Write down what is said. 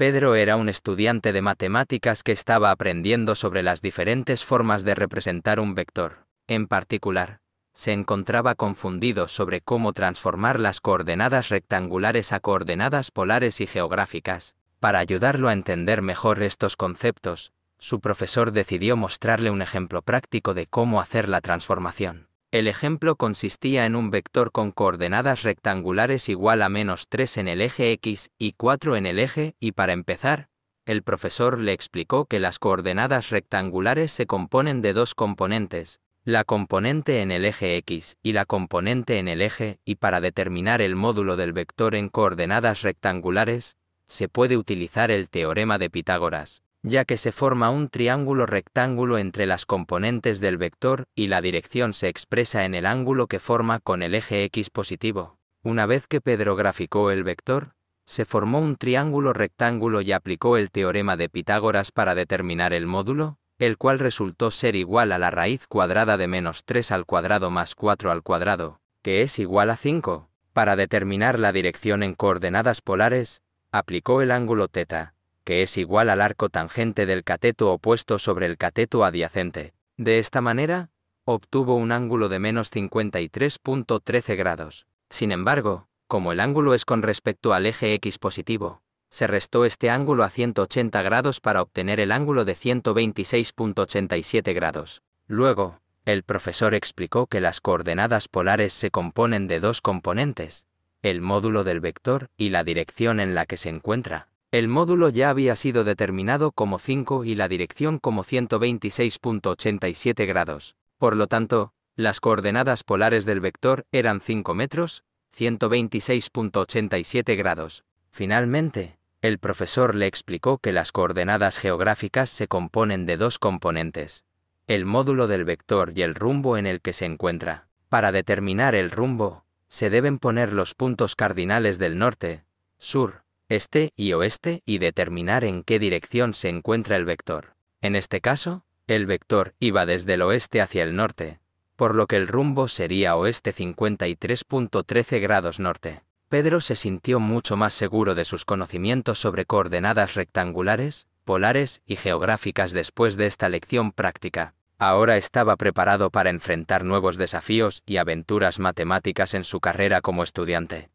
Pedro era un estudiante de matemáticas que estaba aprendiendo sobre las diferentes formas de representar un vector. En particular, se encontraba confundido sobre cómo transformar las coordenadas rectangulares a coordenadas polares y geográficas. Para ayudarlo a entender mejor estos conceptos, su profesor decidió mostrarle un ejemplo práctico de cómo hacer la transformación. El ejemplo consistía en un vector con coordenadas rectangulares igual a menos 3 en el eje X y 4 en el eje Y para empezar, el profesor le explicó que las coordenadas rectangulares se componen de dos componentes, la componente en el eje X y la componente en el eje Y para determinar el módulo del vector en coordenadas rectangulares, se puede utilizar el teorema de Pitágoras ya que se forma un triángulo rectángulo entre las componentes del vector y la dirección se expresa en el ángulo que forma con el eje x positivo. Una vez que Pedro graficó el vector, se formó un triángulo rectángulo y aplicó el teorema de Pitágoras para determinar el módulo, el cual resultó ser igual a la raíz cuadrada de menos 3 al cuadrado más 4 al cuadrado, que es igual a 5. Para determinar la dirección en coordenadas polares, aplicó el ángulo θ, que es igual al arco tangente del cateto opuesto sobre el cateto adyacente. De esta manera, obtuvo un ángulo de menos 53.13 grados. Sin embargo, como el ángulo es con respecto al eje X positivo, se restó este ángulo a 180 grados para obtener el ángulo de 126.87 grados. Luego, el profesor explicó que las coordenadas polares se componen de dos componentes, el módulo del vector y la dirección en la que se encuentra. El módulo ya había sido determinado como 5 y la dirección como 126.87 grados. Por lo tanto, las coordenadas polares del vector eran 5 metros, 126.87 grados. Finalmente, el profesor le explicó que las coordenadas geográficas se componen de dos componentes, el módulo del vector y el rumbo en el que se encuentra. Para determinar el rumbo, se deben poner los puntos cardinales del norte, sur, este y oeste y determinar en qué dirección se encuentra el vector. En este caso, el vector iba desde el oeste hacia el norte, por lo que el rumbo sería oeste 53.13 grados norte. Pedro se sintió mucho más seguro de sus conocimientos sobre coordenadas rectangulares, polares y geográficas después de esta lección práctica. Ahora estaba preparado para enfrentar nuevos desafíos y aventuras matemáticas en su carrera como estudiante.